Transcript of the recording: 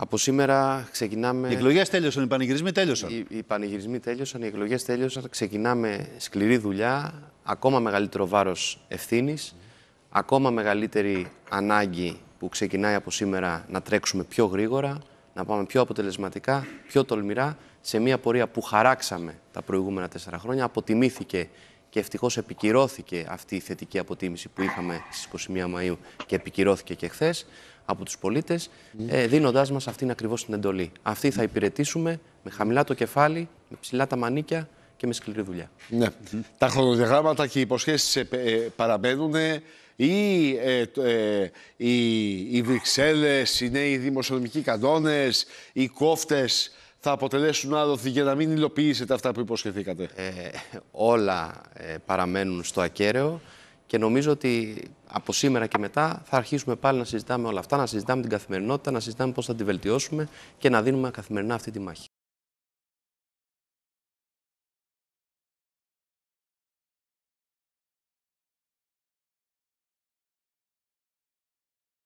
Από σήμερα ξεκινάμε. Οι εκλογές τέλειωσαν, οι πανηγυρισμοί τέλειωσαν. Οι, οι πανηγυρισμοί τέλειωσαν, οι εκλογές τέλειωσαν. Ξεκινάμε σκληρή δουλειά, ακόμα μεγαλύτερο βάρος ευθύνης, ακόμα μεγαλύτερη ανάγκη που ξεκινάει από σήμερα να τρέξουμε πιο γρήγορα, να πάμε πιο αποτελεσματικά, πιο τολμηρά σε μια πορεία που χαράξαμε τα προηγούμενα τέσσερα χρόνια. Αποτιμήθηκε και ευτυχώς επικυρώθηκε αυτή η θετική αποτίμηση που είχαμε στις 21 Μαΐου και επικυρώθηκε και χθες από τους πολίτες, ε, δίνοντάς μας αυτήν ακριβώς την εντολή. Αυτή θα υπηρετήσουμε με χαμηλά το κεφάλι, με ψηλά τα μανίκια και με σκληρή δουλειά. Ναι. Τα χρονοδιαγράμματα και οι υποσχέσεις ε, ε, παραμένουν ή ε, ε, οι, οι Βρυξέλλες, οι νέοι δημοσιονομικοί κανόνες, οι κόφτες θα αποτελέσουν άδοθη για να μην υλοποιήσετε αυτά που υποσχεθήκατε. Ε, όλα ε, παραμένουν στο ακέραιο και νομίζω ότι από σήμερα και μετά θα αρχίσουμε πάλι να συζητάμε όλα αυτά, να συζητάμε την καθημερινότητα, να συζητάμε πώς θα τη βελτιώσουμε και να δίνουμε καθημερινά αυτή τη μάχη.